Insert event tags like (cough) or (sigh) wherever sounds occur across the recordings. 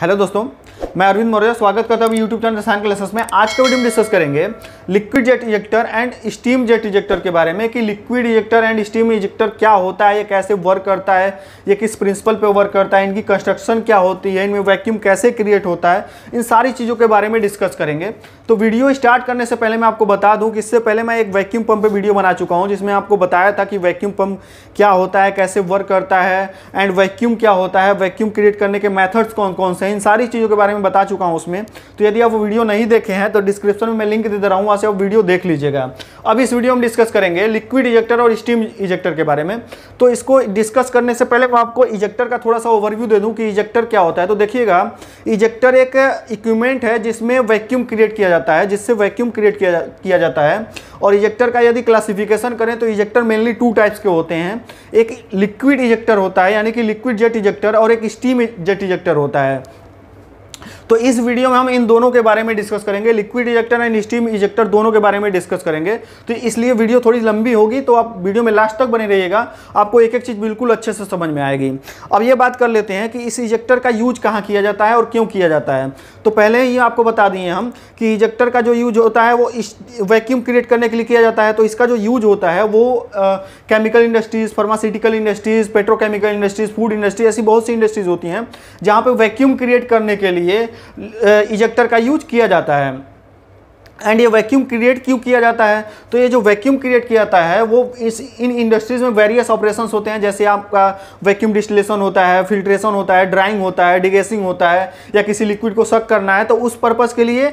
hello दोस्तों मैं अरविंद मौर्य स्वागत करता हूँ यूट्यूब चैनल रसायन लेसन में आज का वीडियो हम डिस्कस करेंगे liquid jet ejector and steam jet ejector के बारे में कि liquid ejector and steam ejector क्या होता है ये कैसे वर्क करता है ये किस प्रिंसिपल पे वर्क करता है इनकी कंस्ट्रक्शन क्या होती है इनमें वैक्यूम कैसे क्रिएट होता है इन सारी चीज़ों के बारे में डिस्कस करेंगे तो वीडियो स्टार्ट करने से पहले मैं आपको बता दूं कि इससे पहले मैं एक वैक्यूम पंप पे वीडियो बना चुका हूं जिसमें आपको बताया था कि वैक्यूम पंप क्या होता है कैसे वर्क करता है एंड वैक्यूम क्या होता है वैक्यूम क्रिएट करने के मेथड्स कौन कौन से हैं इन सारी चीज़ों के बारे में बता चुका हूँ उसमें तो यदि आप वो वीडियो नहीं देखे हैं तो डिस्क्रिप्शन में मैं लिंक दे दे रहा हूँ वहाँ से आप वीडियो देख लीजिएगा अब इस वीडियो में डिस्कस करेंगे लिक्विड इजेक्टर और स्टीम इजेक्टर के बारे में तो इसको डिस्कस करने से पहले मैं आपको इजेक्टर का थोड़ा सा ओवरव्यू दे दूँ कि इजेक्टर क्या होता है तो देखिएगा इजेक्टर एक इक्विपमेंट है जिसमें वैक्यूम क्रिएट किया जाता है जाता है जिससे वैक्यूम क्रिएट किया जा, किया जाता है और इजेक्टर का यदि क्लासिफिकेशन करें तो इजेक्टर मेनली टू टाइप्स के होते हैं एक लिक्विड इजेक्टर होता है यानी कि लिक्विड जेट इजेक्टर और एक स्टीम जेट इजेक्टर होता है तो इस वीडियो में हम इन दोनों के बारे में डिस्कस करेंगे liquid ejector and steam ejector दोनों के बारे में डिस्कस करेंगे तो इसलिए वीडियो थोड़ी लंबी होगी तो आप वीडियो में लास्ट तक बने रहिएगा आपको एक एक चीज़ बिल्कुल अच्छे से समझ में आएगी अब ये बात कर लेते हैं कि इस इजेक्टर का यूज कहाँ किया जाता है और क्यों किया जाता है तो पहले ही आपको बता दिए हम कि इजेक्टर का जो यूज होता है वो वैक्यूम क्रिएट करने के लिए किया जाता है तो इसका जो यूज होता है वो chemical industries pharmaceutical industries petrochemical industries food industry ऐसी बहुत सी इंडस्ट्रीज़ होती हैं जहाँ पर वैक्यूम क्रिएट करने के लिए इजेक्टर का यूज किया जाता है एंड ये वैक्यूम क्रिएट क्यों किया जाता है तो ये जो वैक्यूम क्रिएट किया जाता है वो इस इन इंडस्ट्रीज में वेरियस ऑपरेशंस होते हैं जैसे आपका वैक्यूम डिस्टिलेशन होता है फिल्ट्रेशन होता है ड्राइंग होता है डिगेसिंग होता है या किसी लिक्विड को सक करना है तो उस पर्पज़ के लिए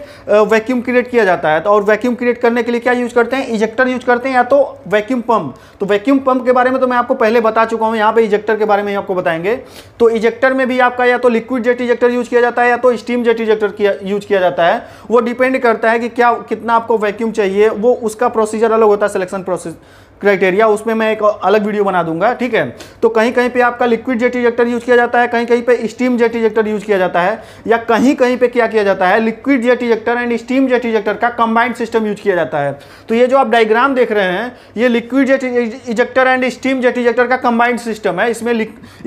वैक्यूम क्रिएट किया जाता है तो और वैक्यूम क्रिएट करने के लिए क्या यूज़ करते हैं इजेक्टर यूज करते हैं या तो वैक्यूम पम्प तो वैक्यूम पम्प के बारे में तो मैं आपको पहले बता चुका हूँ यहाँ पर इजेक्टर के बारे में आपको बताएंगे तो इजेक्टर में भी आपका या तो लिक्विड जेट इजेक्टर यूज किया जाता है या तो स्टीम जेट इजेक्टर यूज किया जाता है वो डिपेंड करता है कि क्या कितना आपको वैक्यूम चाहिए वो उसका प्रोसीजर अलग होता है सिलेक्शन प्रोसेस क्राइटेरिया उसमें मैं एक अलग वीडियो बना दूंगा ठीक है तो कहीं कहीं पे आपका लिक्विड जेट इजेक्टर यूज़ किया जाता है कहीं कहीं पे स्टीम जेट इजेक्टर यूज़ किया जाता है या कहीं कहीं पे क्या किया जाता है liquid jet ejector and steam jet ejector का कंबाइंड सिस्टम यूज किया जाता है तो ये जो आप डायग्राम देख रहे हैं ये liquid jet ejector and steam jet ejector का कंबाइंड सिस्टम है इसमें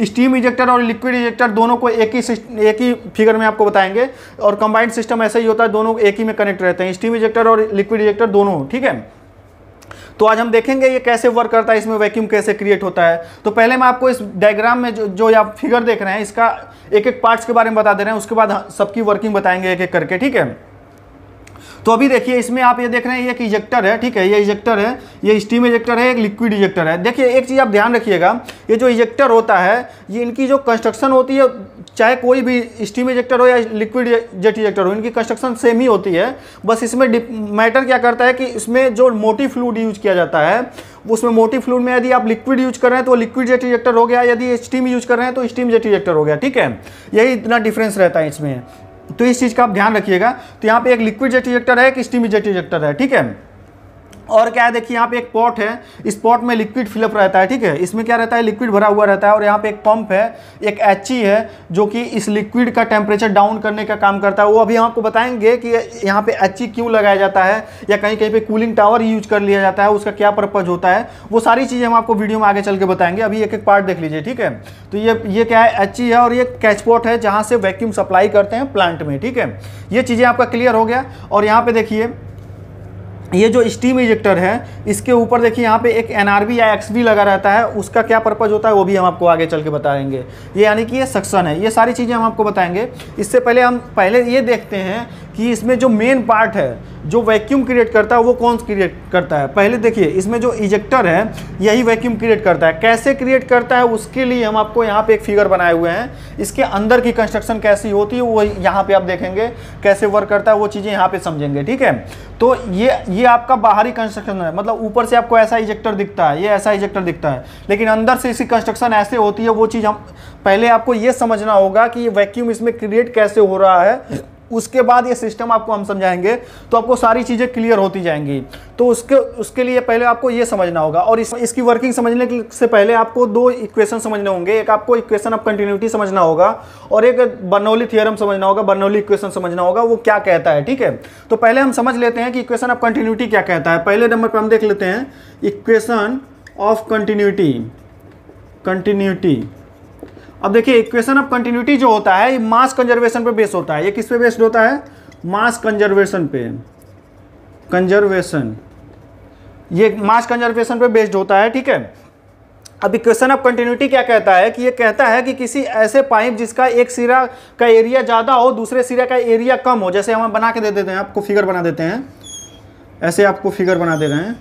स्टीम इजेक्टर और लिक्विड इजेक्टर दोनों को एक ही एक ही फिगर में आपको बताएंगे और कंबाइंड सिस्टम ऐसा ही होता है दोनों एक ही में कनेक्ट रहते हैं स्टीम इजेक्टर और लिक्विड इजेक्टर दोनों ठीक है तो आज हम देखेंगे ये कैसे वर्क करता है इसमें वैक्यूम कैसे क्रिएट होता है तो पहले मैं आपको इस डायग्राम में जो, जो आप फिगर देख रहे हैं इसका एक एक पार्ट्स के बारे में बता दे रहे हैं उसके बाद हाँ, सबकी वर्किंग बताएंगे एक एक करके ठीक है तो अभी देखिए इसमें आप ये देख रहे हैं ये एक इजेक्टर है ठीक है ये इजेक्टर है ये स्टीम इजेक्टर है एक लिक्विड इजेक्टर है देखिए एक चीज़ आप ध्यान रखिएगा ये जो इजेक्टर होता है ये इनकी जो कंस्ट्रक्शन होती है चाहे कोई भी स्टीम इजेक्टर हो या लिक्विड जेट इजेक्टर हो इनकी कंस्ट्रक्शन सेम ही होती है बस इसमें मैटर क्या करता है कि इसमें जो मोटी फ्लूड यूज किया जाता है उसमें मोटी फ्लूड में यदि आप लिक्विड यूज कर रहे हैं तो लिक्विड जेट इजेक्टर हो गया यदि स्टीम यूज कर रहे हैं तो स्टीम जेट इजेक्टर हो गया ठीक है यही इतना डिफरेंस रहता है इसमें तो इस चीज़ का आप ध्यान रखिएगा तो यहाँ पे एक लिक्विड जेट इजेक्टर है कि स्टीम जेट इजेक्टर है ठीक है और क्या है देखिए यहाँ पे एक पॉट है इस पॉट में लिक्विड फिलअप रहता है ठीक है इसमें क्या रहता है लिक्विड भरा हुआ रहता है और यहाँ पे एक पंप है एक एच e है जो कि इस लिक्विड का टेम्परेचर डाउन करने का काम करता है वो अभी हम आपको बताएंगे कि यहाँ पे एच e क्यों लगाया जाता है या कहीं कहीं पर कूलिंग टावर यूज कर लिया जाता है उसका क्या पर्पज होता है वो सारी चीज़ें हम आपको वीडियो में आगे चल के बताएंगे अभी एक एक पार्ट देख लीजिए ठीक है तो ये ये क्या है एच e है और ये कैचपॉट है जहाँ से वैक्यूम सप्लाई करते हैं प्लांट में ठीक है ये चीज़ें आपका क्लियर हो गया और यहाँ पर देखिए ये जो स्टीम इजेक्टर है इसके ऊपर देखिए यहाँ पे एक एन या एक्स लगा रहता है उसका क्या पर्पज़ होता है वो भी हम आपको आगे चल के बताएंगे ये यानी कि ये सक्सन है ये सारी चीज़ें हम आपको बताएंगे इससे पहले हम पहले ये देखते हैं कि इसमें जो मेन पार्ट है जो वैक्यूम क्रिएट करता है वो कौन क्रिएट करता है पहले देखिए इसमें जो इजेक्टर है यही वैक्यूम क्रिएट करता है कैसे क्रिएट करता है उसके लिए हम आपको यहाँ पे एक फिगर बनाए हुए हैं इसके अंदर की कंस्ट्रक्शन कैसी होती है वो यहाँ पे आप देखेंगे कैसे वर्क करता है वो चीज़ें यहाँ पे समझेंगे ठीक है तो ये ये आपका बाहरी कंस्ट्रक्शन है मतलब ऊपर से आपको ऐसा इजेक्टर दिखता है ये ऐसा इजेक्टर दिखता है लेकिन अंदर से इसकी कंस्ट्रक्शन ऐसे होती है वो चीज़ हम पहले आपको ये समझना होगा कि ये वैक्यूम इसमें क्रिएट कैसे हो रहा है उसके बाद ये सिस्टम आपको हम समझाएंगे तो आपको सारी चीज़ें क्लियर होती जाएंगी तो उसके उसके लिए पहले आपको ये समझना होगा और इस, इसकी वर्किंग समझने से पहले आपको दो इक्वेशन समझने होंगे एक आपको इक्वेशन ऑफ कंटिन्यूटी समझना होगा और एक बर्नौली थियरम समझना होगा बर्नौली इक्वेशन समझना होगा वो क्या कहता है ठीक है तो पहले हम समझ लेते हैं कि इक्वेशन ऑफ कंटिन्यूटी क्या कहता है पहले नंबर पर हम देख लेते हैं इक्वेशन ऑफ कंटिन्यूटी कंटिन्यूटी अब देखिए इक्वेशन ऑफ कंटिन्यूटी जो होता है ये मास कंजर्वेशन पे बेस्ड होता है ये किस पे बेस्ड होता है मास कंजर्वेशन पे कंजर्वेशन ये मास कंजर्वेशन पे बेस्ड होता है ठीक है अब इक्वेशन ऑफ कंटिन्यूटी क्या कहता है कि ये कहता है कि किसी ऐसे पाइप जिसका एक सिरा का एरिया ज़्यादा हो दूसरे सिरा का एरिया कम हो जैसे हम बना के दे देते हैं आपको फिगर बना देते हैं ऐसे आपको फिगर बना दे रहे हैं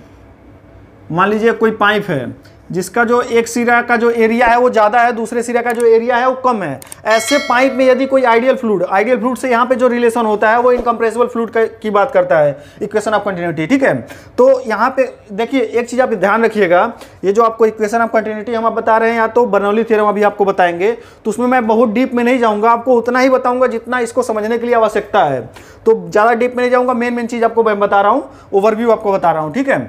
मान लीजिए कोई पाइप है जिसका जो एक सिरा का जो एरिया है वो ज़्यादा है दूसरे सिरा का जो एरिया है वो कम है ऐसे पाइप में यदि कोई आइडियल फ्लूड आइडियल फ्लूड से यहाँ पे जो रिलेशन होता है वो इनकम्प्रेसिबल फ्लूड की बात करता है इक्वेशन ऑफ कंटिन्यूटी ठीक है तो यहाँ पे देखिए एक चीज़ आप ध्यान रखिएगा ये जो आपको इक्वेशन ऑफ कंटिन्यूटी हम आप बता रहे हैं या तो बर्नौली थ्योरम अभी आपको बताएंगे तो उसमें मैं बहुत डीप में नहीं जाऊँगा आपको उतना ही बताऊँगा जितना इसको समझने के लिए आवश्यकता है तो ज़्यादा डीप में नहीं जाऊँगा मेन मेन चीज़ आपको मैं बता रहा हूँ ओवरव्यू आपको बता रहा हूँ ठीक है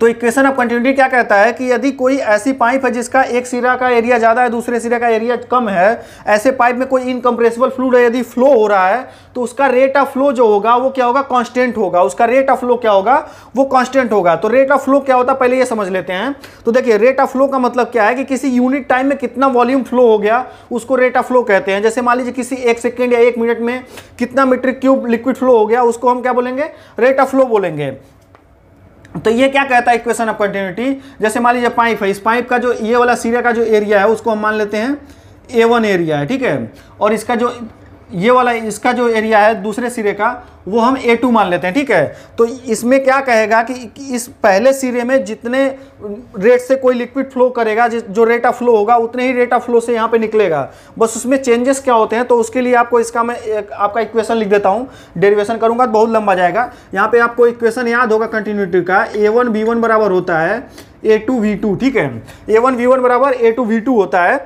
तो इक्वेशन ऑफ कंटिन्यूटी क्या कहता है कि यदि कोई ऐसी पाइप है जिसका एक सिरा का एरिया ज़्यादा है दूसरे सिरे का एरिया कम है ऐसे पाइप में कोई इनकम्प्रेसिबल फ्लूड है यदि फ्लो हो रहा है तो उसका रेट ऑफ फ्लो जो होगा वो क्या होगा कॉन्स्टेंट होगा उसका रेट ऑफ फ्लो क्या होगा वो कॉन्स्टेंट होगा तो रेट ऑफ फ्लो क्या होता है पहले ये समझ लेते हैं तो देखिए रेट ऑफ फ्लो का मतलब क्या है कि किसी यूनिट टाइम में कितना वॉल्यूम फ्लो हो गया उसको रेट ऑफ फ्लो कहते हैं जैसे मान लीजिए किसी एक सेकेंड या एक मिनट में कितना मीट्रिक क्यूब लिक्विड फ्लो हो गया उसको हम क्या बोलेंगे रेट ऑफ फ्लो बोलेंगे तो ये क्या कहता है इक्वेशन ऑफ कंटिन्यूटी जैसे मान लीजिए पाइप है इस पाइप का जो ये वाला सीरिया का जो एरिया है उसको हम मान लेते हैं ए वन एरिया है ठीक है और इसका जो ये वाला इसका जो एरिया है दूसरे सिरे का वो हम ए टू मान लेते हैं ठीक है तो इसमें क्या कहेगा कि इस पहले सिरे में जितने रेट से कोई लिक्विड फ्लो करेगा जो रेट ऑफ फ्लो होगा उतने ही रेट ऑफ फ्लो से यहाँ पे निकलेगा बस उसमें चेंजेस क्या होते हैं तो उसके लिए आपको इसका मैं एक, आपका इक्वेशन लिख देता हूँ डेरिवेशन करूँगा तो बहुत लंबा जाएगा यहाँ पर आपको इक्वेशन याद होगा कंटिन्यूटी का ए वन वन बराबर होता है ए टू वी टू ठीक है ए वन वी वन बराबर ए टू वी टू होता है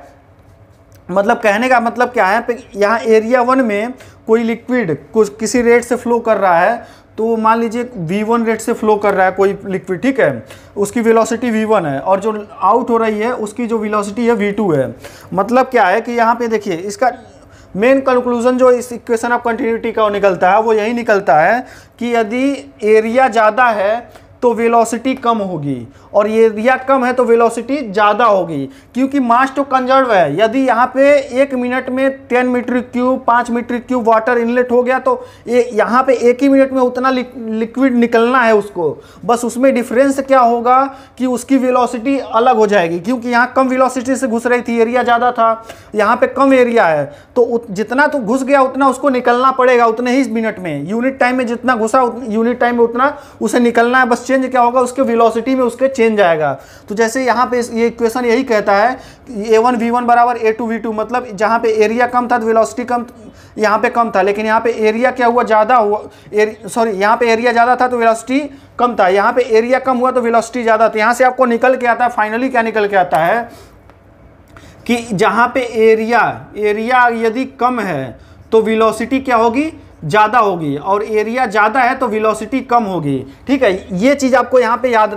मतलब कहने का मतलब क्या है यहाँ एरिया वन में कोई लिक्विड कुछ किसी रेट से फ्लो कर रहा है तो मान लीजिए वी वन रेट से फ्लो कर रहा है कोई लिक्विड ठीक है उसकी वेलोसिटी वन है और जो आउट हो रही है उसकी जो वेलोसिटी है वी टू है मतलब क्या है कि यहाँ पे देखिए इसका मेन कंक्लूजन जो इस इक्वेशन ऑफ कंटिन्यूटी का निकलता है वो यही निकलता है कि यदि एरिया ज़्यादा है तो वेलोसिटी कम होगी और एरिया कम है तो वेलोसिटी ज़्यादा होगी क्योंकि मास तो कंजर्व है यदि यहाँ पे एक मिनट में टेन मीटर क्यूब पाँच मीटर क्यूब वाटर इनलेट हो गया तो ये यहाँ पे एक ही मिनट में उतना लिक्विड निकलना है उसको बस उसमें डिफरेंस क्या होगा कि उसकी वेलोसिटी अलग हो जाएगी क्योंकि यहाँ कम वेलोसिटी से घुस रही थी एरिया ज़्यादा था यहाँ पर कम एरिया है तो जितना तो घुस गया उतना उसको निकलना पड़ेगा उतने ही मिनट में यूनिट टाइम में जितना घुसा यूनिट टाइम में उतना उसे निकलना है बस चेंज क्या होगा उसके वेलोसिटी में उसके चेंज चेंज आएगा तो जैसे यहाँ पे ये क्वेश्चन यही कहता है ए वन वी वन बराबर ए टू वी टू मतलब जहाँ पे एरिया कम था तो वेलोसिटी कम यहाँ पे कम था लेकिन यहाँ पे एरिया क्या हुआ ज़्यादा हुआ सॉरी यहाँ पे एरिया ज़्यादा था तो वेलोसिटी कम था यहाँ पे एरिया कम हुआ तो वेलोसिटी ज़्यादा था यहाँ से आपको निकल के आता है फाइनली क्या निकल के आता है कि जहाँ पे एरिया एरिया यदि कम है तो वेलोसिटी क्या होगी ज़्यादा होगी और एरिया ज़्यादा है तो वेलोसिटी कम होगी ठीक है ये चीज़ आपको यहाँ पे याद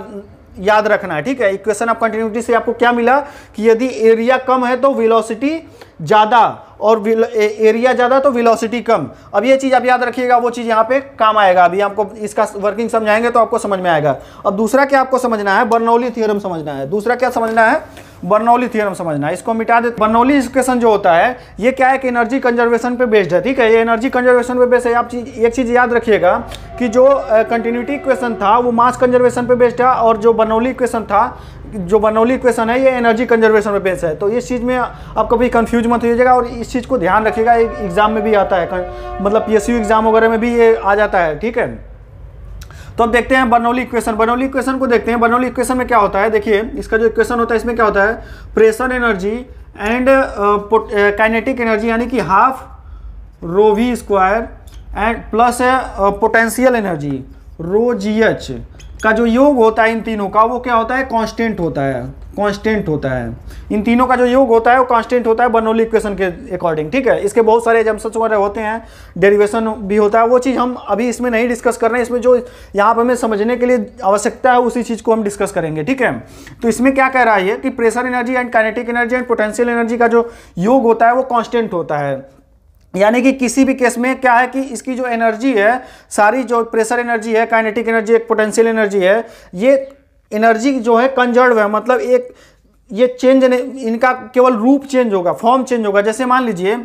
याद रखना है ठीक है इक्वेशन ऑफ कंटिन्यूटी से आपको क्या मिला कि यदि एरिया कम है तो वेलोसिटी ज़्यादा और एरिया ज़्यादा तो विलोसिटी कम अब ये चीज़ आप याद रखिएगा वो चीज़ यहाँ पे काम आएगा अभी आपको इसका वर्किंग समझाएंगे तो आपको समझ में आएगा अब दूसरा क्या आपको समझना है बर्नौली थियरम समझना है दूसरा क्या समझना है बर्नौली थियरम समझना है इसको मिटा दे बर्नौली इक्वेशन जो होता है ये क्या है कि एनर्जी कंजर्वेशन पे बेस्ड है ठीक है ये एनर्जी कंजर्वेशन पे बेस्ड है आप चीज एक चीज़ याद रखिएगा कि जो कंटिन्यूटी इक्वेशन था वो मास कंजर्वेशन पे बेस्ड था और जो बर्नौली इक्वेशन था जो बनौली इक्वेशन है ये एनर्जी कंजर्वेशन पे बेस है तो इस चीज़ में आप कभी कंफ्यूज मत होइएगा और इस चीज़ को ध्यान रखिएगा एग्ज़ाम में भी आता है मतलब पी एग्ज़ाम वगैरह में भी ये आ जाता है ठीक है तो अब देखते हैं बनौली इक्वेशन बनौली इक्वेशन को देखते हैं बनौली इक्वेशन में क्या होता है देखिए इसका जो इक्वेशन होता है इसमें क्या होता है pressure energy and kinetic energy यानी कि half rho V square and plus potential energy rho G H का जो योग होता है इन तीनों का वो क्या होता है कांस्टेंट होता है कांस्टेंट होता है इन तीनों का जो योग होता है वो कांस्टेंट होता है बनोली इक्वेशन के अकॉर्डिंग ठीक है इसके बहुत सारे एजम्पन्स वगैरह होते हैं डेरिवेशन भी होता है वो चीज़ हम अभी इसमें नहीं डिस्कस कर रहे हैं इसमें जो यहाँ पर हमें समझने के लिए आवश्यकता है उसी चीज़ को हम डिस्कस करेंगे ठीक है तो इसमें क्या कह रहा है कि pressure energy and kinetic energy and potential energy का जो योग होता है वो कॉन्स्टेंट होता है यानी कि किसी भी केस में क्या है कि इसकी जो एनर्जी है सारी जो प्रेशर एनर्जी है काइनेटिक एनर्जी एक पोटेंशियल एनर्जी है ये एनर्जी जो है कंजर्व है मतलब एक ये चेंज इनका केवल रूप चेंज होगा फॉर्म चेंज होगा जैसे मान लीजिए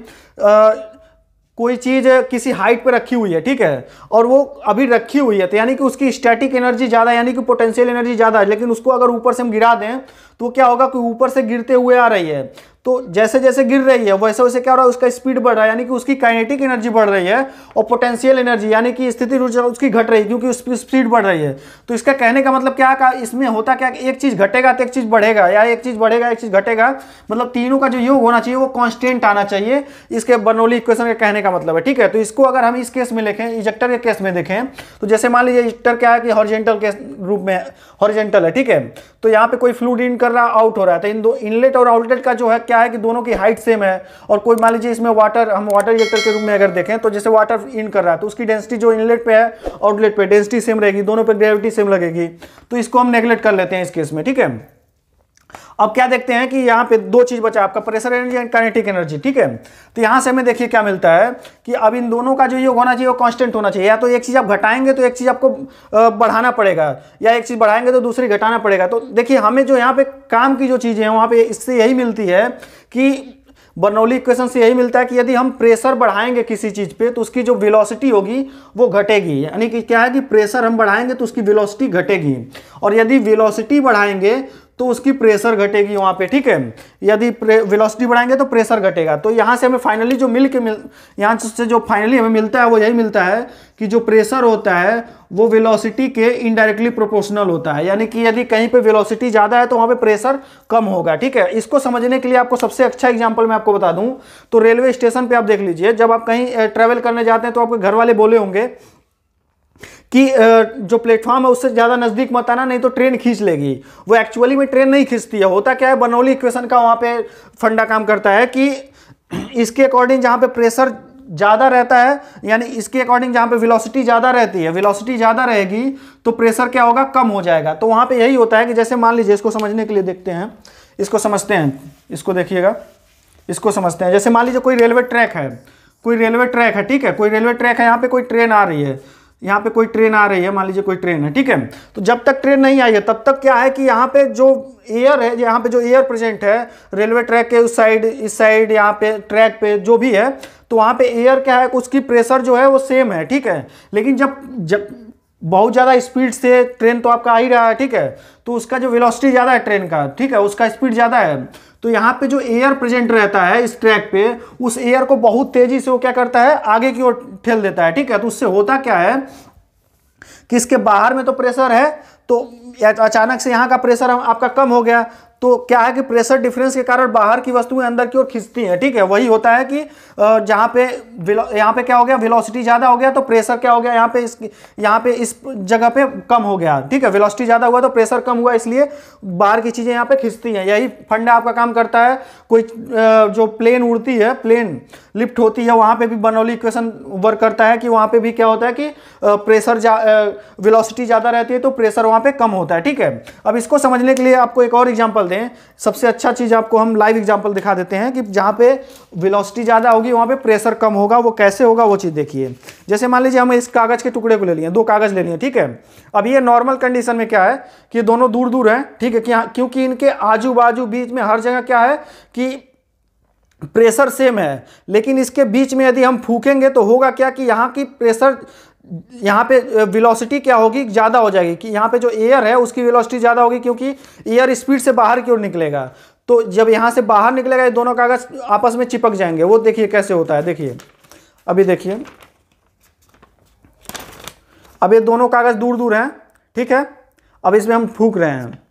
कोई चीज़ किसी हाइट पर रखी हुई है ठीक है और वो अभी रखी हुई है तो यानी कि उसकी स्टैटिक एनर्जी ज़्यादा यानी कि पोटेंशियल एनर्जी ज़्यादा है लेकिन उसको अगर ऊपर से हम गिरा दें तो क्या होगा कि ऊपर से गिरते हुए आ रही है तो जैसे जैसे गिर रही है वैसे वैसे क्या हो रहा है उसका स्पीड बढ़ रहा है यानी कि उसकी काइनेटिक एनर्जी बढ़ रही है और पोटेंशियल एनर्जी यानी कि स्थिति ऊर्जा उसकी घट रही है क्योंकि उसकी स्पीड बढ़ रही है तो इसका कहने का मतलब क्या का इसमें होता क्या एक चीज़ घटेगा तो एक चीज़ बढ़ेगा या एक चीज़ बढ़ेगा एक चीज़ घटेगा मतलब तीनों का जो योग होना चाहिए वो कॉन्स्टेंट आना चाहिए इसके बनोली इक्वेशन के कहने का मतलब है ठीक है तो इसको अगर हम इस केस में देखें इजेक्टर के केस में देखें तो जैसे मान लीजिए इजेक्टर क्या है कि हॉर्जेंटल के रूप में हॉर्जेंटल है ठीक है तो यहाँ पे कोई फ्लूड इन कर रहा आउट हो रहा है तो इन दो इनलेट और आउटलेट का जो है क्या है कि दोनों की हाइट सेम है और कोई मान लीजिए इसमें वाटर हम वाटर रिएक्टर के रूप में अगर देखें तो जैसे वाटर इन कर रहा है तो उसकी डेंसिटी जो इनलेट पे है आउटलेट पे डेंसिटी सेम रहेगी दोनों पे ग्रेविटी सेम लगेगी तो इसको हम नेग्लेक्ट कर लेते हैं इस केस में ठीक है अब क्या देखते हैं कि यहाँ पे दो चीज बचा आपका pressure energy and kinetic energy ठीक है तो यहाँ से हमें देखिए क्या मिलता है कि अब इन दोनों का जो योग होना चाहिए वो कांस्टेंट होना चाहिए या तो एक चीज आप घटाएंगे तो एक चीज आपको बढ़ाना पड़ेगा या एक चीज बढ़ाएंगे तो दूसरी घटाना पड़ेगा तो देखिए हमें जो यहाँ पे काम की जो चीजें हैं वहाँ पे इससे यही मिलती है कि बर्नौली इक्वेशन से यही मिलता है कि यदि हम प्रेशर बढ़ाएंगे किसी चीज़ पे तो उसकी जो वेलोसिटी होगी वो घटेगी यानी कि क्या है कि प्रेशर हम बढ़ाएंगे तो उसकी वेलोसिटी घटेगी और यदि वेलोसिटी बढ़ाएंगे तो उसकी प्रेशर घटेगी वहाँ पे ठीक है यदि वेलोसिटी बढ़ाएंगे तो प्रेशर घटेगा तो यहाँ से हमें फाइनली जो मिल के मिल यहाँ से जो फाइनली हमें मिलता है वो यही मिलता है कि जो प्रेशर होता है वो वेलोसिटी के इनडायरेक्टली प्रोपोर्शनल होता है यानी कि यदि कहीं पे वेलोसिटी ज़्यादा है तो वहाँ पे प्रेशर कम होगा ठीक है इसको समझने के लिए आपको सबसे अच्छा एग्जांपल मैं आपको बता दूं तो रेलवे स्टेशन पे आप देख लीजिए जब आप कहीं ट्रेवल करने जाते हैं तो आपके घर वाले बोले होंगे कि जो प्लेटफॉर्म है उससे ज़्यादा नज़दीक मत आना नहीं तो ट्रेन खींच लेगी वो एक्चुअली में ट्रेन नहीं खींचती है होता क्या है बनौली इक्वेशन का वहाँ पे फंडा काम करता है कि इसके अकॉर्डिंग जहाँ पे प्रेशर ज़्यादा रहता है यानी इसके अकॉर्डिंग जहाँ पे विलोसिटी ज़्यादा रहती है विलोसिटी ज़्यादा रहेगी तो प्रेशर क्या होगा कम हो जाएगा तो वहाँ पर यही होता है कि जैसे मान लीजिए इसको समझने के लिए देखते हैं इसको समझते हैं इसको देखिएगा इसको समझते हैं जैसे मान लीजिए कोई रेलवे ट्रैक है कोई रेलवे ट्रैक है ठीक है कोई रेलवे ट्रैक है यहाँ पे कोई ट्रेन आ रही है यहाँ पे कोई ट्रेन आ रही है मान लीजिए कोई ट्रेन है ठीक है तो जब तक ट्रेन नहीं आई है तब तक क्या है कि यहाँ पे जो एयर है यहाँ पे जो एयर प्रेजेंट है रेलवे ट्रैक के उस साइड इस साइड यहाँ पे ट्रैक पे जो भी है तो वहाँ पे एयर क्या है उसकी प्रेशर जो है वो सेम है ठीक है लेकिन जब जब बहुत ज़्यादा स्पीड से ट्रेन तो आपका आ ही रहा है ठीक है तो उसका जो वेलोसिटी ज़्यादा है ट्रेन का ठीक है उसका स्पीड ज़्यादा है तो यहाँ पे जो एयर प्रेजेंट रहता है इस ट्रैक पे उस एयर को बहुत तेजी से वो क्या करता है आगे की ओर ठेल देता है ठीक है तो उससे होता क्या है कि इसके बाहर में तो प्रेशर है तो अचानक से यहाँ का प्रेशर आपका कम हो गया तो क्या है कि प्रेशर डिफरेंस के कारण बाहर की वस्तुएं अंदर की ओर खींचती हैं ठीक है वही होता है कि जहाँ पे यहाँ पे क्या हो गया वेलोसिटी ज़्यादा हो गया तो प्रेशर क्या हो गया यहाँ पे इस यहाँ पे इस जगह पे कम हो गया ठीक है वेलोसिटी ज़्यादा हुआ तो प्रेशर कम हुआ इसलिए बाहर की चीज़ें यहाँ पर खींचती हैं यही फंडा आपका काम करता है कोई जो प्लेन उड़ती है प्लेन लिफ्ट होती है वहाँ पर भी बनौली इक्वेशन वर्क करता है कि वहाँ पर भी क्या होता है कि प्रेशर जा ज़्यादा रहती है तो प्रेशर वहाँ पर कम होता है ठीक है अब इसको समझने के लिए आपको एक और एग्जाम्पल एग्जाम्पल दें सबसे अच्छा चीज़ आपको हम लाइव एग्जाम्पल दिखा देते हैं कि जहां पे वेलोसिटी ज़्यादा होगी वहां पे प्रेशर कम होगा वो कैसे होगा वो चीज़ देखिए जैसे मान लीजिए हम इस कागज़ के टुकड़े को ले लिए दो कागज़ ले लिए ठीक है अब ये नॉर्मल कंडीशन में क्या है कि दोनों दूर दूर है ठीक है क्योंकि इनके आजू बाजू बीच में हर जगह क्या है कि प्रेशर सेम है लेकिन इसके बीच में यदि हम फूकेंगे तो होगा क्या कि यहाँ की प्रेशर यहाँ पे वेलोसिटी क्या होगी ज़्यादा हो जाएगी कि यहाँ पे जो एयर है उसकी वेलोसिटी ज़्यादा होगी क्योंकि एयर स्पीड से बाहर की ओर निकलेगा तो जब यहाँ से बाहर निकलेगा ये दोनों कागज आपस में चिपक जाएंगे वो देखिए कैसे होता है देखिए अभी देखिए अब ये दोनों कागज़ दूर दूर हैं ठीक है अब इसमें हम फूक रहे हैं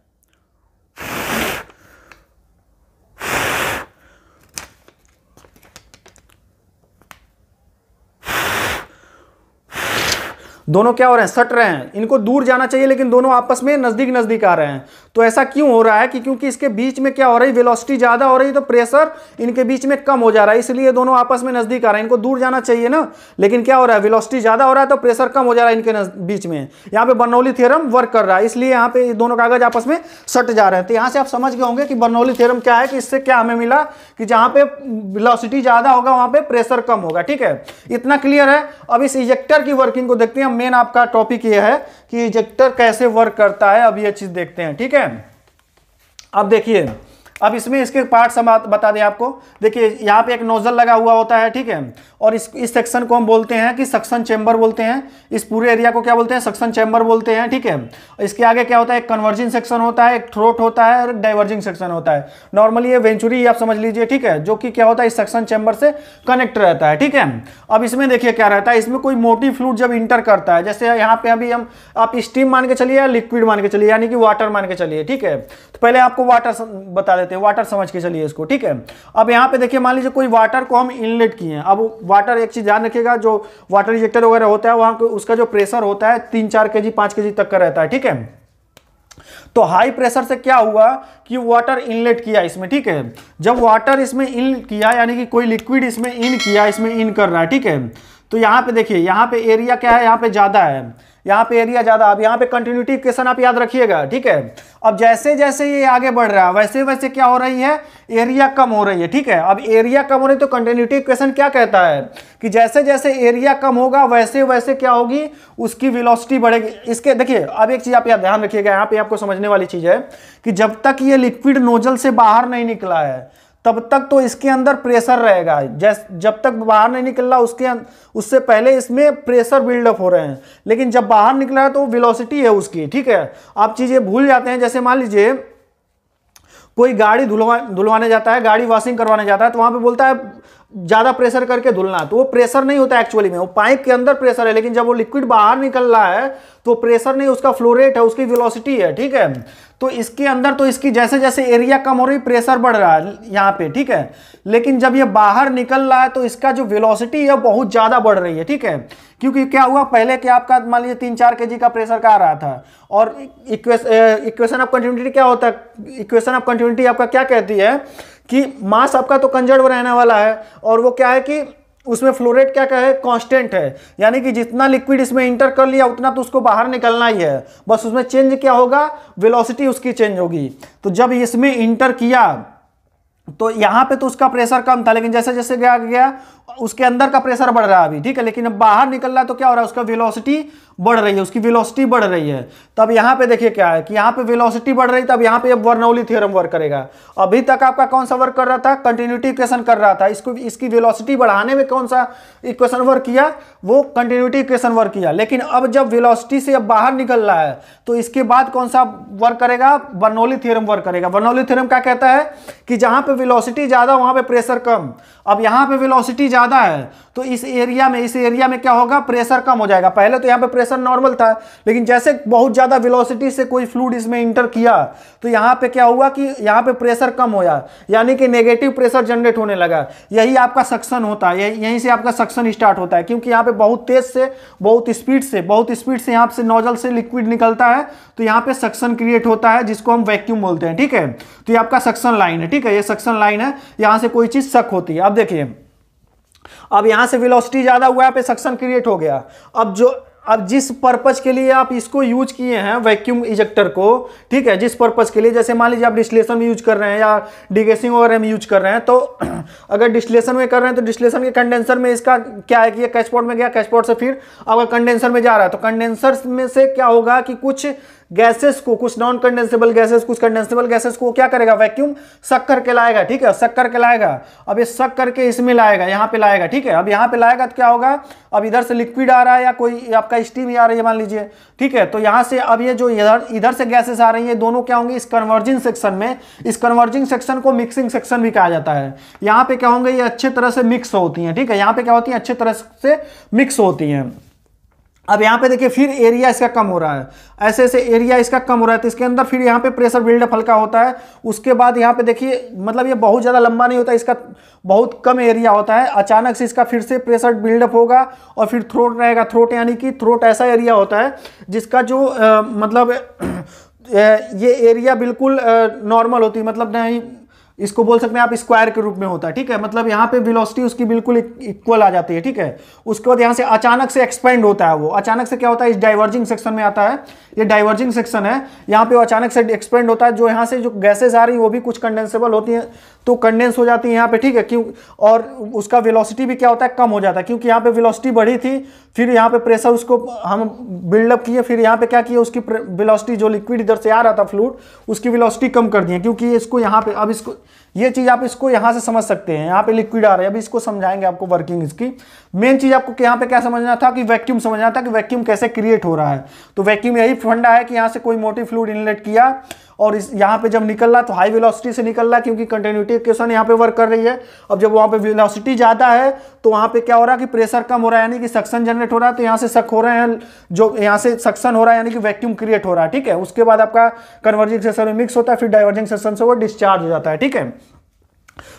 दोनों क्या हो रहे हैं सट रहे हैं इनको दूर जाना चाहिए लेकिन दोनों आपस में नज़दीक नज़दीक आ रहे हैं तो ऐसा क्यों हो रहा है कि क्योंकि इसके बीच में क्या हो रही है वेलोसिटी ज़्यादा हो रही है तो प्रेशर इनके बीच में कम हो जा रहा है इसलिए दोनों आपस में नज़दीक आ रहे हैं इनको दूर जाना चाहिए ना लेकिन क्या हो रहा है वेलोसिटी ज़्यादा हो रहा है तो प्रेशर कम हो जा रहा है इनके बीच में यहाँ पर बर्नौली थेरम वर्क कर रहा है इसलिए यहाँ पे दोनों कागज आपस में सट जा रहे हैं तो यहाँ से आप समझ गए होंगे कि बर्नौली थेरम क्या है कि इससे क्या हमें मिला कि जहाँ पे वेलोसिटी ज़्यादा होगा वहाँ पे प्रेशर कम होगा ठीक है इतना क्लियर है अब इस इजेक्टर की वर्किंग को देखते हैं मेन आपका टॉपिक ये है कि इजेक्टर कैसे वर्क करता है अब यह चीज देखते हैं ठीक है अब देखिए अब इसमें इसके पार्ट्स हम बता दें आपको देखिए यहाँ पे एक नोजल लगा हुआ होता है ठीक है और इस इस सेक्शन को हम बोलते हैं कि सक्शन चैम्बर बोलते हैं इस पूरे एरिया को क्या बोलते हैं सक्शन चैम्बर बोलते हैं ठीक है इसके आगे क्या होता है एक कन्वर्जिंग सेक्शन होता है एक थ्रोट होता है और एक डाइवर्जिंग सेक्शन होता है नॉर्मली ये वेंचुरी आप समझ लीजिए ठीक है जो कि क्या होता है इस सक्शन चैम्बर से कनेक्ट रहता है ठीक है अब इसमें देखिए क्या रहता है इसमें कोई मोटी फ्लूड जब इंटर करता है जैसे यहाँ पे अभी हम आप स्टीम मान के चलिए या लिक्विड मान के चलिए यानी कि वाटर मान के चलिए ठीक है तो पहले आपको वाटर बता देते हैं वाटर समझ के चलिए इसको ठीक है अब यहाँ पे देखिए मान लीजिए कोई वाटर को हम इनलेट किए हैं अब वाटर एक चीज़ ध्यान रखिएगा जो वाटर इजेक्टर वगैरह होता है वहाँ उसका जो प्रेशर होता है तीन चार के जी पाँच के जी तक का रहता है ठीक है तो हाई प्रेशर से क्या हुआ कि वाटर इनलेट किया इसमें ठीक है जब वाटर इसमें इन किया यानी कि कोई लिक्विड इसमें इन किया इसमें इन कर रहा है ठीक है तो यहाँ पे देखिए यहाँ पे एरिया क्या है यहाँ पे ज़्यादा है यहाँ पे एरिया ज़्यादा अब यहाँ पे कंटिन्यूटी इक्वेशन आप याद रखिएगा ठीक है अब जैसे जैसे ये आगे बढ़ रहा है वैसे वैसे क्या हो रही है एरिया कम हो रही है ठीक है अब एरिया कम हो रही है तो कंटिन्यूटी इक्वेशन क्या कहता है कि जैसे जैसे एरिया कम होगा वैसे वैसे क्या होगी उसकी विलोसिटी बढ़ेगी इसके देखिए अब एक चीज़ आप यहाँ ध्यान रखिएगा यहाँ पे आपको समझने वाली चीज़ है कि जब तक ये लिक्विड नोजल से बाहर नहीं निकला है तब तक तो इसके अंदर प्रेशर रहेगा जैस जब तक बाहर नहीं निकल रहा उसके अं-, उससे पहले इसमें प्रेशर बिल्डअप हो रहे हैं लेकिन जब बाहर निकला है तो वेलोसिटी है उसकी ठीक है आप चीज़ें भूल जाते हैं जैसे मान लीजिए कोई गाड़ी धुलवा धुलवाने जाता है गाड़ी वॉशिंग करवाने जाता है तो वहाँ पे बोलता है ज़्यादा प्रेशर करके धुलना तो वो प्रेशर नहीं होता एक्चुअली में वो पाइप के अंदर प्रेशर है लेकिन जब वो लिक्विड बाहर निकल रहा है तो प्रेशर नहीं उसका फ्लो रेट है उसकी वेलोसिटी है ठीक है तो इसके अंदर तो इसकी जैसे जैसे एरिया कम हो रही प्रेशर बढ़ रहा है यहाँ पे ठीक है लेकिन जब ये बाहर निकल रहा है तो इसका जो वेलोसिटी है बहुत ज़्यादा बढ़ रही है ठीक है क्योंकि क्या हुआ पहले क्या आपका मान लीजिए तीन चार के का प्रेशर का आ रहा था और इक्वेशन ऑफ कंटिन्यूटी क्या होता है इक्वेशन ऑफ कंटिन्यूटी आपका क्या कहती है कि मास आपका तो कंजर्व रहने वाला है और वो क्या है कि उसमें फ्लोरेट क्या क्या है कांस्टेंट है यानी कि जितना लिक्विड इसमें इंटर कर लिया उतना तो उसको बाहर निकलना ही है बस उसमें चेंज क्या होगा वेलोसिटी उसकी चेंज होगी तो जब इसमें इंटर किया तो यहाँ पे तो उसका प्रेशर कम था लेकिन जैसे जैसे गया गया उसके अंदर का प्रेशर बढ़ रहा है अभी ठीक है लेकिन अब बाहर निकल रहा है तो क्या हो रहा है उसका वेलोसिटी बढ़ रही है उसकी वेलोसिटी बढ़ रही है तब तो यहाँ पे देखिए क्या है कि यहाँ पे वेलोसिटी बढ़ रही तब यहाँ पे वर्नौली थ्योरम वर्क करेगा अभी तक आपका कौन सा वर्क कर रहा था कंटिन्यूटी इक्वेशन कर रहा था इसको इसकी वेलोसिटी बढ़ाने में कौन सा इक्वेशन वर्क किया वो कंटिन्यूटी इक्वेशन वर्क किया लेकिन अब जब वेलोसिटी से अब बाहर निकल रहा है तो इसके बाद कौन सा वर्क करेगा वर्नौली थ्योरम वर्क करेगा वर्नौली थ्योरम क्या कहता है कि जहाँ पे वेलोसिटी ज़्यादा वहाँ पे प्रेशर कम अब यहाँ पे वेलोसिटी ज़्यादा है तो इस एरिया में इस एरिया में क्या होगा प्रेशर कम हो जाएगा पहले तो यहाँ पे प्रेशर नॉर्मल था लेकिन जैसे बहुत ज़्यादा वेलोसिटी से कोई फ्लूड इसमें इंटर किया तो यहाँ पे क्या हुआ कि यहाँ पे प्रेशर कम होया यानी कि नेगेटिव प्रेशर जनरेट होने लगा यही आपका सक्शन होता है यहीं से आपका सक्शन स्टार्ट होता है क्योंकि यहाँ पर बहुत तेज से बहुत स्पीड से बहुत स्पीड से यहाँ से नॉजल से लिक्विड निकलता है तो यहाँ पर सक्शन क्रिएट होता है जिसको हम वैक्यूम बोलते हैं ठीक है तो ये आपका सक्शन लाइन है ठीक है ये सक्शन लाइन है यहाँ से कोई चीज़ सक होती है अब देखिए अब यहां से वेलोसिटी ज़्यादा हुआ पे सक्शन क्रिएट हो गया अब जो अब जिस पर्पज के लिए आप इसको यूज किए हैं वैक्यूम इजेक्टर को ठीक है जिस पर्पज के लिए जैसे मान लीजिए आप डिस्लेशन में यूज कर रहे हैं या डिगेसिंग वगैरह में यूज कर रहे हैं तो (clears throat) अगर डिस्लेशन में कर रहे हैं तो डिस्लेशन के कंडेंसर में इसका क्या है कि कैशपोर्ट में गया कैशपोर्ट से फिर अगर कंडेंसर में जा रहा है तो कंडेंसर में से क्या होगा कि कुछ गैसेस को कुछ नॉन कंडेंसेबल गैसेस कुछ कंडेंसेबल गैसेस को क्या करेगा वैक्यूम सक करके लाएगा ठीक है सक करके लाएगा अब ये सक करके इसमें लाएगा यहाँ पे लाएगा ठीक है अब यहाँ पे लाएगा तो क्या होगा अब इधर से लिक्विड आ रहा है या कोई आपका स्टीम ही आ रही है मान लीजिए ठीक है तो यहाँ से अब ये जो इधर इधर से गैसेस आ रही है दोनों क्या होंगे इस कन्वर्जिंग सेक्शन में इस कन्वर्जिंग सेक्शन को मिक्सिंग सेक्शन भी कहा जाता है यहाँ पे क्या होंगे ये अच्छे तरह से मिक्स होती हैं ठीक है यहाँ पे क्या होती है अच्छे तरह से मिक्स होती हैं अब यहाँ पे देखिए फिर एरिया इसका कम हो रहा है ऐसे ऐसे एरिया इसका कम हो रहा है तो इसके अंदर फिर यहाँ पे प्रेशर बिल्डअप हल्का होता है उसके बाद यहाँ पे देखिए मतलब ये बहुत ज़्यादा लंबा नहीं होता इसका बहुत कम एरिया होता है अचानक से इसका फिर से प्रेशर बिल्डअप होगा और फिर थ्रोट रहेगा थ्रोट यानी कि थ्रोट ऐसा एरिया होता है जिसका जो आ, मतलब (clears throat) ये एरिया बिल्कुल नॉर्मल होती है मतलब नहीं इसको बोल सकते हैं आप स्क्वायर के रूप में होता है ठीक है मतलब यहाँ पे वेलोसिटी उसकी बिल्कुल इक्वल आ जाती है ठीक है उसके बाद यहाँ से अचानक से एक्सपेंड होता है वो अचानक से क्या होता है इस डाइवर्जिंग सेक्शन में आता है ये डाइवर्जिंग सेक्शन है यहाँ पे अचानक से एक्सपेंड होता है जो यहाँ से जो गैसेज आ रही वो भी कुछ कंडेंसेबल होती हैं तो कंडेंस हो जाती है यहाँ पे ठीक है क्यों और उसका विलॉसिटी भी क्या होता है कम हो जाता है क्योंकि यहाँ पे विलॉसिटी बढ़ी थी फिर यहाँ पे प्रेशर उसको हम बिल्डअप किए फिर यहाँ पे क्या किए उसकी वेलोसिटी जो लिक्विड इधर से आ रहा था फ्लूड उसकी वेलोसिटी कम कर दी क्योंकि इसको यहाँ पे अब इसको ये चीज़ आप इसको यहाँ से समझ सकते हैं यहाँ पे लिक्विड आ रहा है अभी इसको समझाएंगे आपको वर्किंग इसकी मेन चीज़ आपको यहाँ पे क्या समझना था कि वैक्यूम समझना था कि वैक्यूम कैसे क्रिएट हो रहा है तो वैक्यूम यही फंडा है कि यहाँ से कोई मोटी फ्लूड इनलेट किया और इस यहाँ पे जब निकल रहा तो हाई वेलोसिटी से निकल रहा क्योंकि कंटिन्यूटी इक्वेशन यहाँ पे वर्क कर रही है अब जब वहाँ पे वेलोसिटी ज़्यादा है तो वहाँ पे क्या हो रहा है कि प्रेशर कम हो रहा है यानी कि सक्सन जनरेट हो रहा है तो यहाँ से सक हो रहे हैं जो यहाँ से सक्सन हो रहा है यानी कि वैक्यूम क्रिएट हो रहा है ठीक है उसके बाद आपका कन्वर्जिंग सेशन में मिक्स होता है फिर डाइवर्जिंग सेशन से वो डिस्चार्ज हो जाता है ठीक है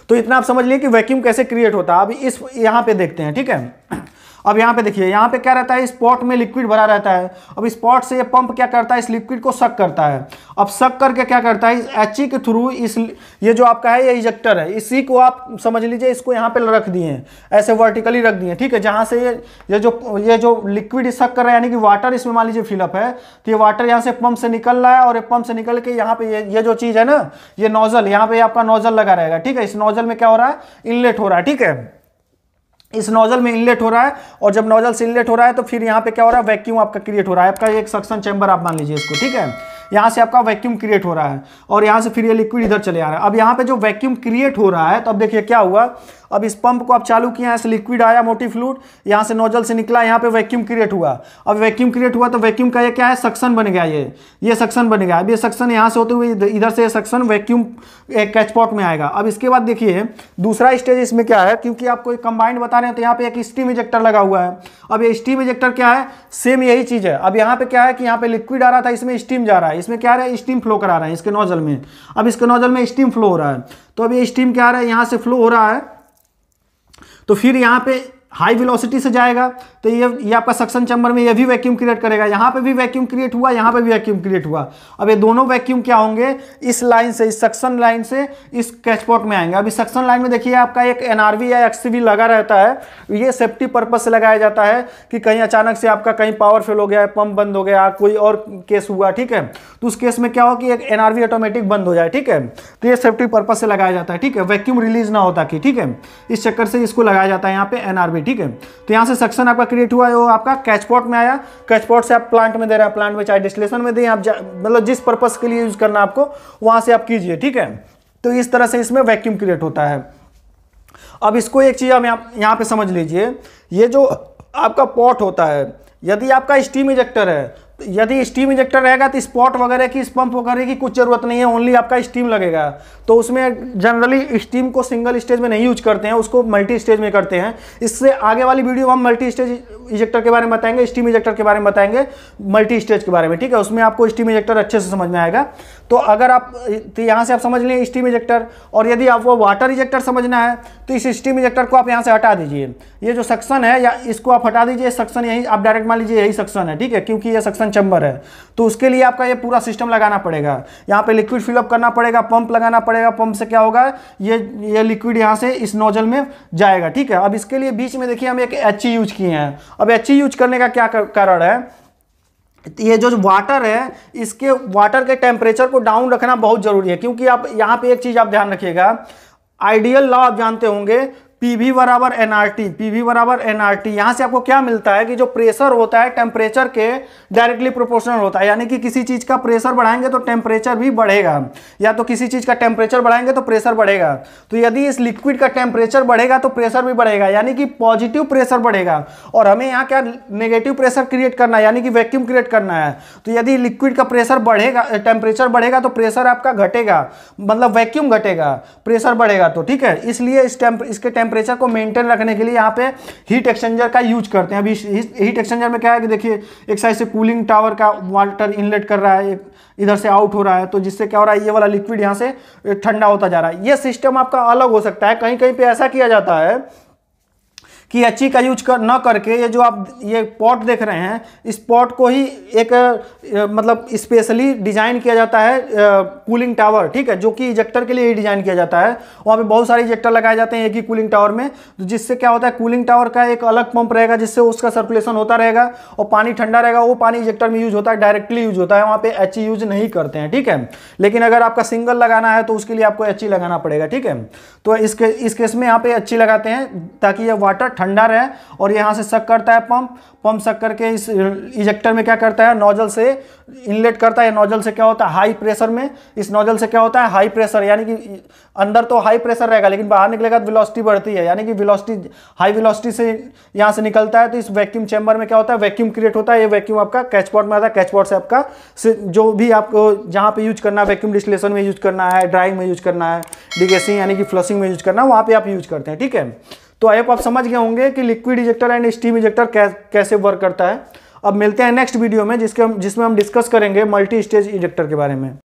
तो इतना आप समझ लिए कि वैक्यूम कैसे क्रिएट होता है अब इस यहाँ पे देखते हैं ठीक है अब यहाँ पे देखिए यहाँ पे क्या रहता है स्पॉट में लिक्विड भरा रहता है अब इस पॉट से ये पंप क्या करता है इस लिक्विड को सक करता है अब सक करके क्या करता है एच एच e के थ्रू इस ये जो आपका है ये इजेक्टर है इसी को आप समझ लीजिए इसको यहाँ पे रख दिए हैं ऐसे वर्टिकली रख दिए ठीक है जहाँ से ये ये जो ये जो लिक्विड सक कर रहा है यानी कि वाटर इसमें मान लीजिए फिलअप है तो ये वाटर यहाँ से पंप से निकल रहा है और ये पंप से निकल के यहाँ पे ये ये जो चीज़ है ना ये नोजल यहाँ पे आपका नोजल लगा रहेगा ठीक है इस नोजल में क्या हो रहा है इनलेट हो रहा है ठीक है इस नोजल में इनलेट हो रहा है और जब नोजल से इनलेट हो रहा है तो फिर यहाँ पे क्या हो रहा है वैक्यूम आपका क्रिएट हो रहा है आपका एक सक्शन चैम्बर आप मान लीजिए इसको ठीक है यहाँ से आपका वैक्यूम क्रिएट हो रहा है और यहाँ से फिर ये लिक्विड इधर चले आ रहा है अब यहाँ पे जो वैक्यूम क्रिएट हो रहा है तो अब देखिए क्या हुआ अब इस पंप को आप चालू किया यहाँ से लिक्विड आया मोटी फ्लूड यहाँ से नोजल से निकला यहाँ पे वैक्यूम क्रिएट हुआ अब वैक्यूम क्रिएट हुआ तो वैक्यूम का ये क्या है सक्शन बन गया ये ये सक्शन बन गया अब ये सक्शन यहाँ से होते हुए इधर से ये सक्शन वैक्यूम कैचपॉट में आएगा अब इसके बाद देखिए दूसरा स्टेज इसमें क्या है क्योंकि आपको एक कंबाइंड बता रहे हैं तो यहाँ पे एक स्टीम इजेक्टर लगा हुआ है अब ये स्टीम इजेक्टर क्या है सेम यही चीज़ है अब यहाँ पे क्या है कि यहाँ पे लिक्विड आ रहा था इसमें स्टीम जा रहा है इसमें क्या आ रहा है स्टीम फ्लो करा रहा है इसके नोजल में अब इसके नोजल में स्टीम फ्लो हो रहा है तो अब ये स्टीम क्या आ रहा है यहाँ से फ्लो हो रहा है तो फिर यहाँ पे हाई वेलोसिटी से जाएगा तो ये ये आपका सक्शन चैम्बर में ये भी वैक्यूम क्रिएट करेगा यहाँ पे भी वैक्यूम क्रिएट हुआ यहाँ पे भी वैक्यूम क्रिएट हुआ अब ये दोनों वैक्यूम क्या होंगे इस लाइन से इस सक्शन लाइन से इस कैचपॉट में आएंगे अभी सक्शन लाइन में देखिए आपका एक वी या वी लगा रहता है ये सेफ्टी पर्पज से लगाया जाता है कि कहीं अचानक से आपका कहीं पावर फेल हो गया है पंप बंद हो गया कोई और केस हुआ ठीक है तो उस केस में क्या हो कि एक वी ऑटोमेटिक बंद हो जाए ठीक है तो ये सेफ्टी पर्पज से लगाया जाता है ठीक है वैक्यूम रिलीज ना होता कि ठीक है इस चक्कर से इसको लगाया जाता है यहाँ पे वी ठीक है तो यहाँ से सक्शन आपका क्रिएट हुआ है वो आपका कैचपॉट में आया कैचपॉट से आप प्लांट में दे रहे हैं प्लांट में चाहे डिस्टिलेशन में दें आप मतलब जिस पर्पज़ के लिए यूज़ करना आपको वहाँ से आप कीजिए ठीक है तो इस तरह से इसमें वैक्यूम क्रिएट होता है अब इसको एक चीज़ आप यहाँ यहाँ पे समझ लीजिए ये जो आपका पॉट होता है यदि आपका स्टीम इजेक्टर है यदि स्टीम इंजेक्टर रहेगा तो स्पॉट वगैरह की इस पंप वगैरह की कुछ ज़रूरत नहीं है ओनली आपका स्टीम लगेगा तो उसमें जनरली स्टीम को सिंगल स्टेज में नहीं यूज करते हैं उसको मल्टी स्टेज में करते हैं इससे आगे वाली वीडियो हम मल्टी स्टेज इजेक्टर के बारे में बताएंगे स्टीम इजेक्टर के बारे में बताएंगे मल्टी स्टेज के बारे में ठीक है उसमें आपको स्टीम इजेक्टर अच्छे से समझ में आएगा तो अगर आप तो यहाँ से आप समझ लें स्टीम इजेक्टर और यदि आपको वाटर इजेक्टर समझना है तो इस स्टीम इजेक्टर को आप यहाँ से हटा दीजिए ये जो सक्शन है या इसको आप हटा दीजिए सक्शन यही आप डायरेक्ट मान लीजिए यही सक्शन है ठीक है क्योंकि ये सक्शन कंडक्शन चैम्बर है तो उसके लिए आपका ये पूरा सिस्टम लगाना पड़ेगा यहाँ पे लिक्विड फिलअप करना पड़ेगा पंप लगाना पड़ेगा पंप से क्या होगा ये ये लिक्विड यहाँ से इस नोजल में जाएगा ठीक है अब इसके लिए बीच में देखिए हम एक एच e यूज किए हैं अब एच e यूज करने का क्या कारण है ये जो वाटर है इसके वाटर के टेम्परेचर को डाउन रखना बहुत ज़रूरी है क्योंकि आप यहाँ पे एक चीज़ आप ध्यान रखिएगा आइडियल लॉ आप जानते होंगे पीवी बराबर पी वी बराबर एन टी यहां से आपको क्या मिलता है कि जो प्रेशर होता है टेम्परेचर के डायरेक्टली प्रोपोर्शनल होता है यानी कि किसी चीज का प्रेशर बढ़ाएंगे तो टेम्परेचर भी बढ़ेगा या तो किसी चीज का टेम्परेचर बढ़ाएंगे तो प्रेशर बढ़ेगा तो यदि इस लिक्विड का टेम्परेचर बढ़ेगा तो प्रेशर भी बढ़ेगा यानी कि पॉजिटिव प्रेशर बढ़ेगा और हमें यहाँ क्या नेगेटिव प्रेशर क्रिएट करना है यानी कि वैक्यूम क्रिएट करना है तो यदि लिक्विड का प्रेशर बढ़ेगा टेम्परेचर बढ़ेगा तो प्रेशर आपका घटेगा मतलब वैक्यूम घटेगा प्रेशर बढ़ेगा तो ठीक है इसलिए इस टेम्प इसके टेम्प टेम्परेचर को मेंटेन रखने के लिए यहाँ पे हीट एक्सचेंजर का यूज करते हैं अभी हीट एक्सचेंजर में क्या है कि देखिए एक साइड से कूलिंग टावर का वाटर इनलेट कर रहा है इधर से आउट हो रहा है तो जिससे क्या हो रहा है ये वाला लिक्विड यहाँ से ठंडा होता जा रहा है ये सिस्टम आपका अलग हो सकता है कहीं कहीं पर ऐसा किया जाता है कि अच्छी का यूज कर न करके ये जो आप ये पॉट देख रहे हैं इस पॉट को ही एक मतलब स्पेशली डिज़ाइन किया जाता है कूलिंग टावर ठीक है जो कि इजेक्टर के लिए ही डिज़ाइन किया जाता है वहाँ पे बहुत सारे इजेक्टर लगाए जाते हैं एक ही कूलिंग टावर में तो जिससे क्या होता है कूलिंग टावर का एक अलग पंप रहेगा जिससे उसका सर्कुलेशन होता रहेगा और पानी ठंडा रहेगा वो पानी इजेक्टर में यूज होता है डायरेक्टली यूज होता है वहाँ पर एच यूज नहीं करते हैं ठीक है लेकिन अगर आपका सिंगल लगाना है तो उसके लिए आपको एच e लगाना पड़ेगा ठीक है तो इसके इस केस में यहाँ पे एच e लगाते हैं ताकि यह वाटर ठंडा रहे और यहाँ से सक करता है पंप पंप सक करके इस इजेक्टर में क्या करता है नोजल से इनलेट करता है नोजल से क्या होता है हाई प्रेशर में इस नोजल से क्या होता है हाई प्रेशर यानी कि अंदर तो हाई प्रेशर रहेगा लेकिन बाहर निकलेगा तो वेलोसिटी बढ़ती है यानी कि वेलोसिटी हाई वेलोसिटी से यहाँ से निकलता है तो इस वैक्यूम चैम्बर में क्या होता है वैक्यूम क्रिएट होता है ये वैक्यूम आपका कैचपॉट में आता है कैचपॉट से आपका जो भी आपको जहाँ पर यूज करना है वैक्यूम डिस्लेशन में यूज करना है ड्राइंग में यूज करना है डिगेसिंग यानी कि फ्लसिंग में यूज करना है वहाँ पर आप यूज करते हैं ठीक है तो आई आप समझ गए होंगे कि liquid ejector and steam ejector कैसे वर्क करता है अब मिलते हैं नेक्स्ट वीडियो में जिसके हम जिसमें हम डिस्कस करेंगे मल्टी स्टेज इजेक्टर के बारे में